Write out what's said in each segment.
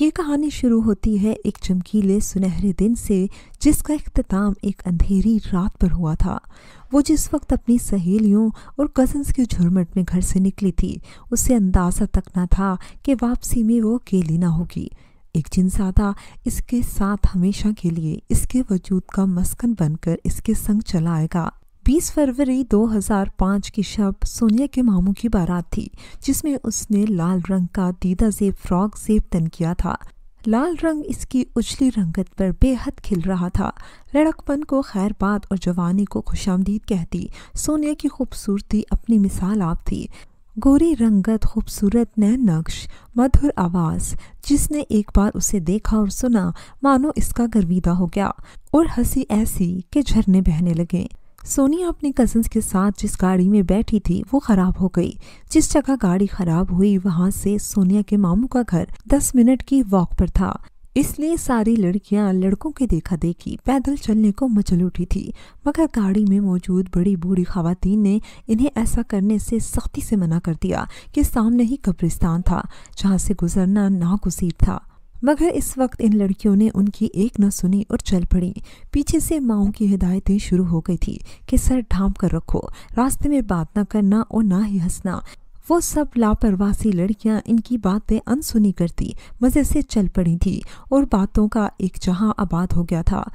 ये कहानी शुरू होती है एक चमकीले सुनहरे दिन से जिसका अख्ताम एक अंधेरी रात पर हुआ था वो जिस वक्त अपनी सहेलियों और कजन्स की झुरमट में घर से निकली थी उससे अंदाज़ा तक ना था कि वापसी में वो अकेली ना होगी एक जिनसादा इसके साथ हमेशा के लिए इसके वजूद का मस्कन बनकर इसके संग चला आएगा 20 फरवरी 2005 की शब सोनिया के मामू की बारात थी जिसमें उसने लाल रंग का दीदा जेब फ्रॉक जेब तन किया था लाल रंग इसकी उजली रंगत पर बेहद खिल रहा था लड़कपन को खैर बात और जवानी को खुशामदीद कहती सोनिया की खूबसूरती अपनी मिसाल आप थी गोरी रंगत खूबसूरत नए नक्श मधुर आवाज़ जिसने एक बार उसे देखा और सुना मानो इसका गर्विदा हो गया और हंसी ऐसी कि झरने बहने लगे सोनिया अपने कजन्स के साथ जिस गाड़ी में बैठी थी वो खराब हो गई जिस जगह गाड़ी खराब हुई वहाँ से सोनिया के मामू का घर दस मिनट की वॉक पर था इसलिए सारी लड़कियां लड़कों के देखा देखी पैदल चलने को मचल उठी थी मगर गाड़ी में मौजूद बड़ी बूढ़ी खातन ने इन्हें ऐसा करने से सख्ती से मना कर दिया कि सामने ही कब्रिस्तान था जहाँ से गुजरना नागुजीर था मगर इस वक्त इन लड़कियों ने उनकी एक न सुनी और चल पड़ी पीछे से माओ की हिदायतें शुरू हो गई थी कि सर ढांप कर रखो रास्ते में बात न करना और ना ही हंसना वो सब लापरवासी लड़कियां इनकी बातें अनसुनी करती मज़े से चल पड़ी थी और बातों का एक जहां आबाद हो गया था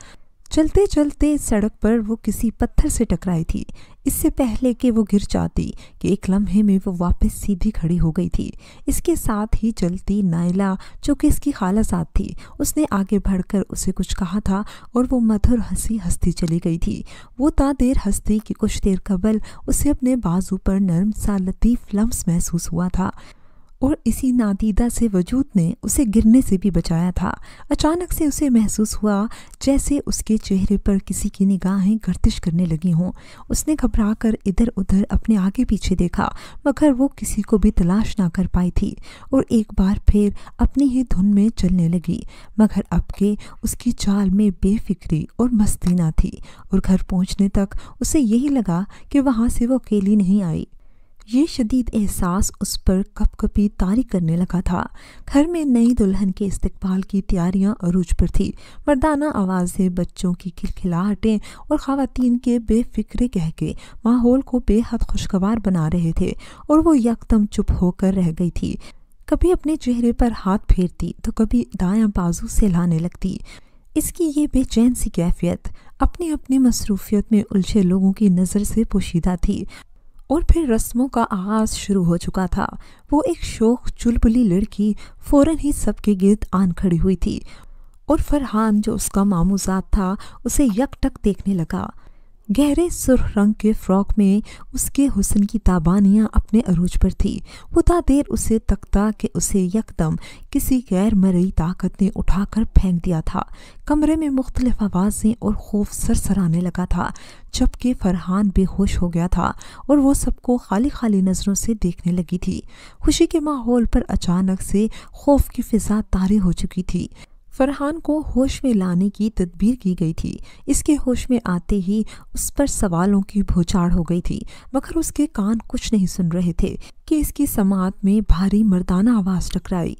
चलते चलते सड़क पर वो किसी पत्थर से टकराई थी इससे पहले कि वो गिर जाती कि एक लम्हे में वो वापस सीधी खड़ी हो गई थी इसके साथ ही चलती नायला जो कि इसकी खाला साथ थी उसने आगे बढ़कर उसे कुछ कहा था और वो मधुर हंसी हंसती चली गई थी वो ता देर हंसती कि कुछ देर कबल उसे अपने बाजू पर नरम सा लतीफ़ लम्स महसूस हुआ था और इसी नादीदा से वजूद ने उसे गिरने से भी बचाया था अचानक से उसे महसूस हुआ जैसे उसके चेहरे पर किसी की निगाहें गर्दिश करने लगी हों उसने घबरा कर इधर उधर अपने आगे पीछे देखा मगर वो किसी को भी तलाश ना कर पाई थी और एक बार फिर अपनी ही धुन में चलने लगी मगर अब के उसकी चाल में बेफिक्री और मस्ती ना थी और घर पहुँचने तक उसे यही लगा कि वहाँ से वो अकेली नहीं आई ये शदीद एहसास उस पर कप कपी तारी करने लगा था घर में नई दुल्हन के इस्तकबाल की तैयारियां अरूज पर थी मर्दाना आवाज़ें बच्चों की खिलखिलाहटें और ख़वातीन के बेफिक्रे कह के माहौल को बेहद खुशगवार बना रहे थे और वो यकदम चुप होकर रह गई थी कभी अपने चेहरे पर हाथ फेरती तो कभी दाया बाजू से लाने लगती इसकी ये बेचैन सी कैफियत अपने अपने मसरूफियत में उलझे लोगों की नज़र से पोशीदा थी और फिर रस्मों का आगाज शुरू हो चुका था वो एक शोक चुलबुली लड़की फ़ौरन ही सबके गिरद आन खड़ी हुई थी और फरहान जो उसका मामूजात था उसे यकटक देखने लगा गहरे सुरख रंग के फ्रॉक में उसके हुसन की ताबानियाँ अपने अरूज पर थी उदा देर उसे तकता कि उसे यकदम किसी गैर मरई ताकत ने उठाकर फेंक दिया था कमरे में मुख्तलिफ आवाज़ें और खौफ सर सराने लगा था जबकि फरहान बेहोश हो गया था और वो सबको खाली खाली नज़रों से देखने लगी थी खुशी के माहौल पर अचानक से खौफ की फिजा तारी हो चुकी थी फरहान को होश में लाने की तदबीर की गई थी इसके होश में आते ही उस पर सवालों की भोचाड़ हो गई थी मगर उसके कान कुछ नहीं सुन रहे थे कि इसकी समात में भारी मर्दाना आवाज़ टकराई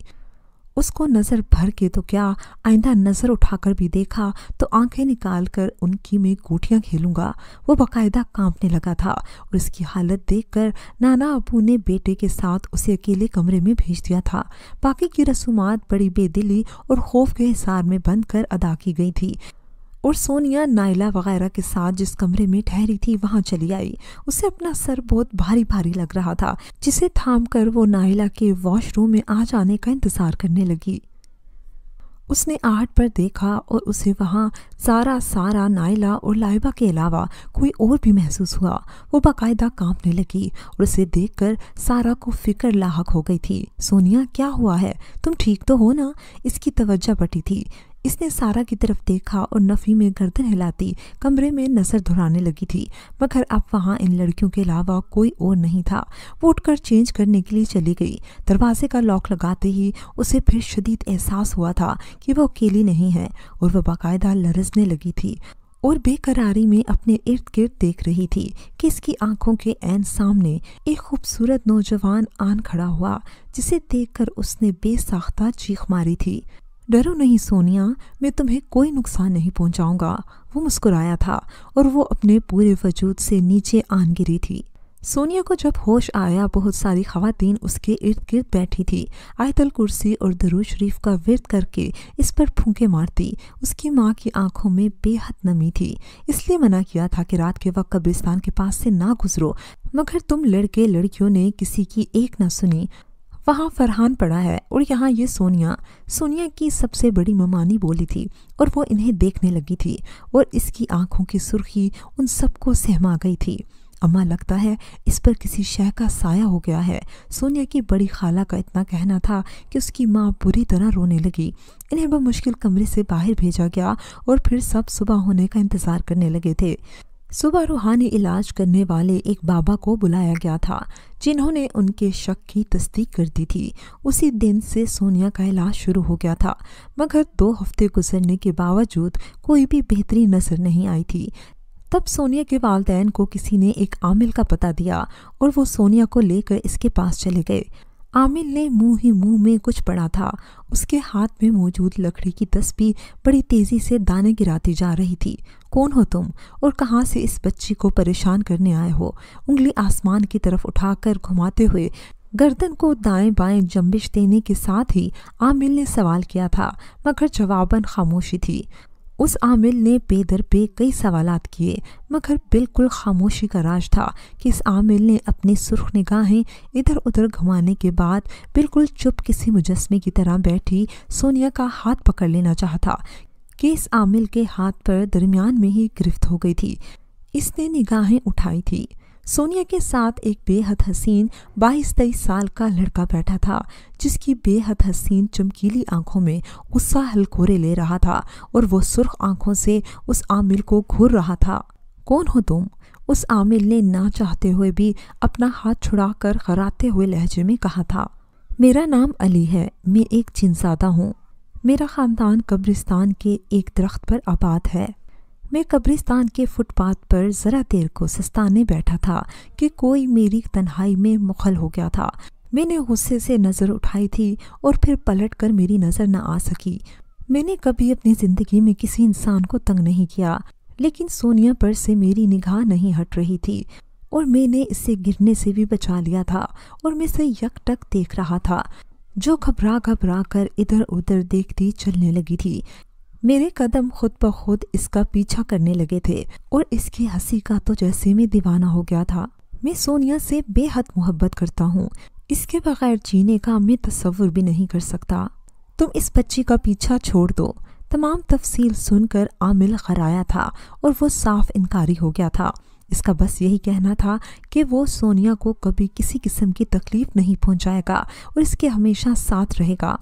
उसको नज़र भर के तो क्या आइंदा नज़र उठाकर भी देखा तो आंखें निकाल कर उनकी मैं गोटियाँ खेलूँगा वो बाकायदा कांपने लगा था और इसकी हालत देखकर नाना अबू ने बेटे के साथ उसे अकेले कमरे में भेज दिया था बाकी की रसूमात बड़ी बेदिली और खौफ के हिसार में बंद कर अदा की गई थी और सोनिया नायला वगैरह के साथ जिस कमरे में ठहरी थी वहाँ चली आई उसे अपना सर बहुत भारी भारी लग रहा था जिसे थाम कर वो नायला के वॉशरूम में आ जाने का इंतज़ार करने लगी उसने आहट पर देखा और उसे वहाँ सारा सारा नायला और लाइबा के अलावा कोई और भी महसूस हुआ वो बाकायदा कांपने लगी और उसे देखकर सारा को फिक्र लाक हो गई थी सोनिया क्या हुआ है तुम ठीक तो हो ना इसकी तवज्जा बटी थी इसने सारा की तरफ देखा और नफ़ी में गर्दन हिलाती कमरे में नज़र धुराने लगी थी मगर अब वहाँ इन लड़कियों के अलावा कोई और नहीं था वो उठकर चेंज करने के लिए चली गई दरवाजे का लॉक लगाते ही उसे फिर शदीद एहसास हुआ था कि वह अकेली नहीं है और वह बाकायदा लरजने लगी थी और बेकरारी में अपने इर्द गिर्द देख रही थी कि इसकी आंखों के एन सामने एक खूबसूरत नौजवान आन खड़ा हुआ जिसे देखकर उसने बेसाख्ता चीख मारी थी डरो नहीं सोनिया मैं तुम्हें कोई नुकसान नहीं पहुंचाऊंगा वो मुस्कुराया था और वो अपने पूरे वजूद से नीचे आन गिरी थी सोनिया को जब होश आया बहुत सारी खातन उसके इर्द गिर्द बैठी थी आयतल कुर्सी और दरू शरीफ का विरत करके इस पर फूके मारती उसकी माँ की आंखों में बेहद नमी थी इसलिए मना किया था कि रात के वक्त कब्रिस्तान के पास से ना गुजरो मगर तुम लड़के लड़कियों ने किसी की एक ना सुनी वहाँ फरहान पड़ा है और यहाँ ये सोनिया सोनिया की सबसे बड़ी ममानी बोली थी और वो इन्हें देखने लगी थी और इसकी आंखों की सुर्खी उन सबको सहमा गई थी अम्मा लगता है इस पर किसी शह का साया हो गया है सोनिया की बड़ी खाला का इतना कहना था कि उसकी माँ बुरी तरह रोने लगी इन्हें बमुश्किल कमरे से बाहर भेजा गया और फिर सब सुबह होने का इंतज़ार करने लगे थे सुबह रूहानी इलाज करने वाले एक बाबा को बुलाया गया था जिन्होंने उनके शक की तस्दीक कर दी थी उसी दिन से सोनिया का इलाज शुरू हो गया था मगर दो हफ्ते गुजरने के बावजूद कोई भी बेहतरी नज़र नहीं आई थी तब सोनिया के वालदेन को किसी ने एक आमिल का पता दिया और वो सोनिया को लेकर इसके पास चले गए आमिर ने मुंह ही मुंह में कुछ पड़ा था उसके हाथ में मौजूद लकड़ी की तस्वीर बड़ी तेज़ी से दाने गिराती जा रही थी कौन हो तुम और कहां से इस बच्ची को परेशान करने आए हो उंगली आसमान की तरफ उठाकर घुमाते हुए गर्दन को दाएं बाएं जंबिश देने के साथ ही आमिल ने सवाल किया था मगर जवाबन खामोशी थी उस आमिल ने बेदर पे कई सवाल किए मगर बिल्कुल खामोशी का राज था कि इस आमिल ने अपनी सुर्ख निगाहें इधर उधर घुमाने के बाद बिल्कुल चुप किसी मुजस्मे की तरह बैठी सोनिया का हाथ पकड़ लेना चाहता कि इस आमिल के हाथ पर दरमियान में ही गिरफ्त हो गई थी इसने निगाहें उठाई थी सोनिया के साथ एक बेहद हसीन बाईस तेईस साल का लड़का बैठा था जिसकी बेहद हसीन चमकीली आंखों में गुस्सा हलकोरे ले रहा था और वो सुर्ख आंखों से उस आमिल को घूर रहा था कौन हो तुम उस आमिल ने ना चाहते हुए भी अपना हाथ छुड़ाकर खराते हुए लहजे में कहा था मेरा नाम अली है मैं एक जिनसादा हूँ मेरा ख़ानदान कब्रिस्तान के एक दरख्त पर आबाद है मैं कब्रिस्तान के फुटपाथ पर ज़रा देर को सस्ताने बैठा था कि कोई मेरी तन्हाई में मुखल हो गया था मैंने गुस्से से नज़र उठाई थी और फिर पलट कर मेरी नज़र न आ सकी मैंने कभी अपनी ज़िंदगी में किसी इंसान को तंग नहीं किया लेकिन सोनिया पर से मेरी निगाह नहीं हट रही थी और मैंने इसे गिरने से भी बचा लिया था और मैं से यकटक देख रहा था जो घबरा घबरा कर इधर उधर देखती चलने लगी थी मेरे कदम खुद ब खुद इसका पीछा करने लगे थे और इसकी हंसी का तो जैसे मैं दीवाना हो गया था मैं सोनिया से बेहद मोहब्बत करता हूँ इसके बगैर जीने का मैं तस्वुर भी नहीं कर सकता तुम इस बच्ची का पीछा छोड़ दो तमाम तफसील सुनकर आमिल कराया था और वो साफ इनकारी हो गया था इसका बस यही कहना था कि वो सोनिया को कभी किसी किस्म की तकलीफ़ नहीं पहुंचाएगा और इसके हमेशा साथ रहेगा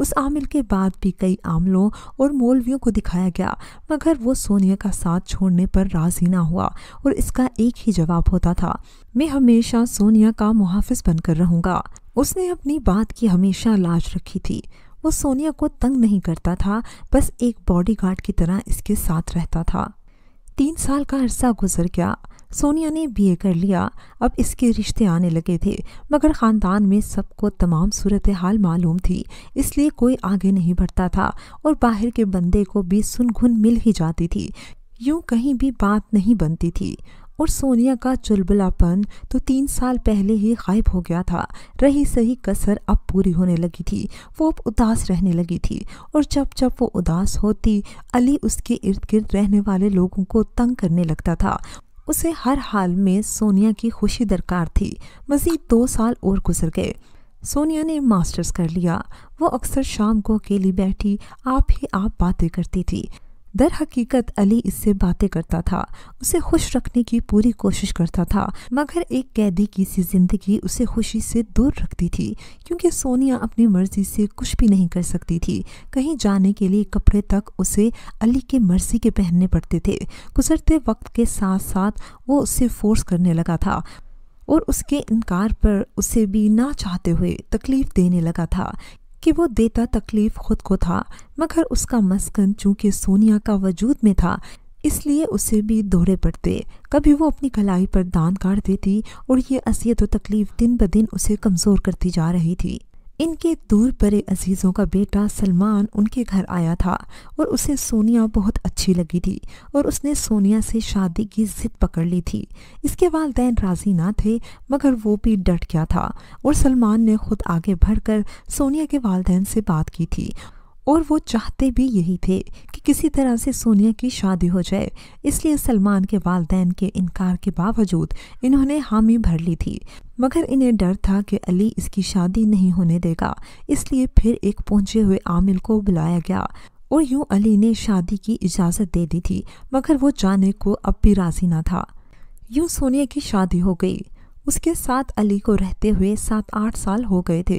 उस आमिल के बाद भी कई आमलों और मौलवियों को दिखाया गया मगर वो सोनिया का साथ छोड़ने पर राजी ना हुआ और इसका एक ही जवाब होता था मैं हमेशा सोनिया का मुहाफिज बनकर रहूंगा उसने अपनी बात की हमेशा लाज रखी थी वो सोनिया को तंग नहीं करता था बस एक बॉडीगार्ड की तरह इसके साथ रहता था तीन साल का अरसा गुजर गया सोनिया ने बीए कर लिया अब इसके रिश्ते आने लगे थे मगर ख़ानदान में सबको तमाम सूरत हाल मालूम थी इसलिए कोई आगे नहीं बढ़ता था और बाहर के बंदे को भी सुनगुन मिल ही जाती थी यूं कहीं भी बात नहीं बनती थी और सोनिया का चुलबुलापन तो तीन साल पहले ही गायब हो गया था रही सही कसर अब पूरी होने लगी थी वो अब उदास रहने लगी थी और जब जब वो उदास होती अली उसके इर्द गिर्द रहने वाले लोगों को तंग करने लगता था उसे हर हाल में सोनिया की खुशी दरकार थी मज़ीद दो साल और गुजर गए सोनिया ने मास्टर्स कर लिया वो अक्सर शाम को अकेली बैठी आप ही आप बातें करती थी दर हकीकत अली इससे बातें करता था उसे खुश रखने की पूरी कोशिश करता था मगर एक कैदी की सी जिंदगी उसे खुशी से दूर रखती थी क्योंकि सोनिया अपनी मर्जी से कुछ भी नहीं कर सकती थी कहीं जाने के लिए कपड़े तक उसे अली के मर्जी के पहनने पड़ते थे गुजरते वक्त के साथ साथ वो उससे फोर्स करने लगा था और उसके इनकार पर उसे भी ना चाहते हुए तकलीफ़ देने लगा था कि वो देता तकलीफ खुद को था मगर उसका मस्कन चूंकि सोनिया का वजूद में था इसलिए उसे भी दौड़े पड़ते कभी वो अपनी कलाई पर दान काट देती और ये असीयत तकलीफ दिन ब दिन उसे कमज़ोर करती जा रही थी इनके दूर परे अजीज़ों का बेटा सलमान उनके घर आया था और उसे सोनिया बहुत अच्छी लगी थी और उसने सोनिया से शादी की जिद पकड़ ली थी इसके वालदेन राज़ी ना थे मगर वो भी डट गया था और सलमान ने खुद आगे बढ़कर सोनिया के वालदेन से बात की थी और वो चाहते भी यही थे कि किसी तरह से सोनिया की शादी हो जाए इसलिए सलमान के वालदेन के इनकार के बावजूद इन्होंने हामी भर ली थी मगर इन्हें डर था कि अली इसकी शादी नहीं होने देगा इसलिए फिर एक पहुंचे हुए आमिल को बुलाया गया और यूं अली ने शादी की इजाज़त दे दी थी मगर वो जाने को अब भी राज़ी ना था यूं सोनिया की शादी हो गई उसके साथ अली को रहते हुए सात आठ साल हो गए थे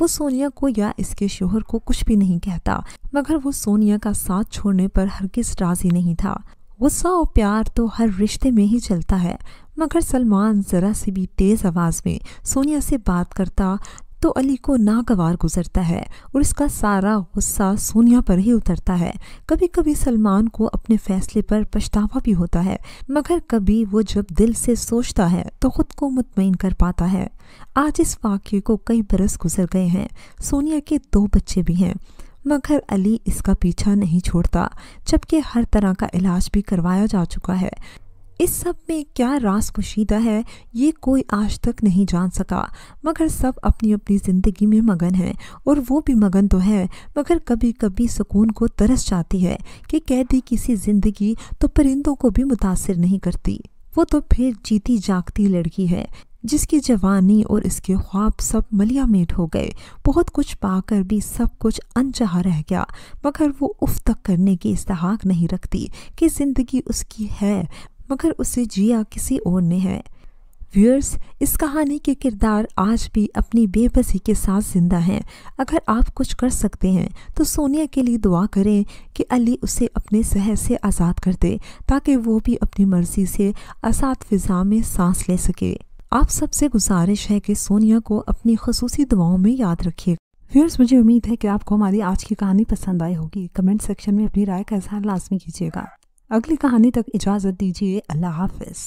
वो सोनिया को या इसके शोहर को कुछ भी नहीं कहता मगर वो सोनिया का साथ छोड़ने पर हर किस राज़ी नहीं था गुस्सा और प्यार तो हर रिश्ते में ही चलता है मगर सलमान ज़रा सी भी तेज़ आवाज़ में सोनिया से बात करता तो अली को नागवार गुजरता है और इसका सारा गुस्सा सोनिया पर ही उतरता है कभी कभी सलमान को अपने फैसले पर पछतावा भी होता है मगर कभी वो जब दिल से सोचता है तो खुद को मुतमिन कर पाता है आज इस वाक्य को कई बरस गुजर गए हैं सोनिया के दो बच्चे भी हैं मगर अली इसका पीछा नहीं छोड़ता जबकि हर तरह का इलाज भी करवाया जा चुका है इस सब में क्या रास पोशीदा है ये कोई आज तक नहीं जान सका मगर सब अपनी अपनी ज़िंदगी में मगन है और वो भी मगन तो है मगर कभी कभी सुकून को तरस जाती है कि कैदी किसी ज़िंदगी तो परिंदों को भी मुतासर नहीं करती वो तो फिर जीती जागती लड़की है जिसकी जवानी और इसके ख्वाब सब मलिया मेट हो गए बहुत कुछ पाकर भी सब कुछ अनचाहा रह गया मगर वो उफ तक करने की इस्तेहाक नहीं रखती कि ज़िंदगी उसकी है मगर उसे जिया किसी और ने है व्यूअर्स इस कहानी के किरदार आज भी अपनी बेबसी के साथ जिंदा हैं अगर आप कुछ कर सकते हैं तो सोनिया के लिए दुआ करें कि अली उसे अपने शहर से आज़ाद कर दे ताकि वो भी अपनी मर्ज़ी से आसाद फिज़ा में सांस ले सके आप सबसे गुजारिश है कि सोनिया को अपनी खसूसी दुआओं में याद रखिए व्यूअर्स मुझे उम्मीद है कि आपको हमारी आज की कहानी पसंद आई होगी कमेंट सेक्शन में अपनी राय का इजहार लाजमी कीजिएगा अगली कहानी तक इजाज़त दीजिए अल्लाह हाफिज़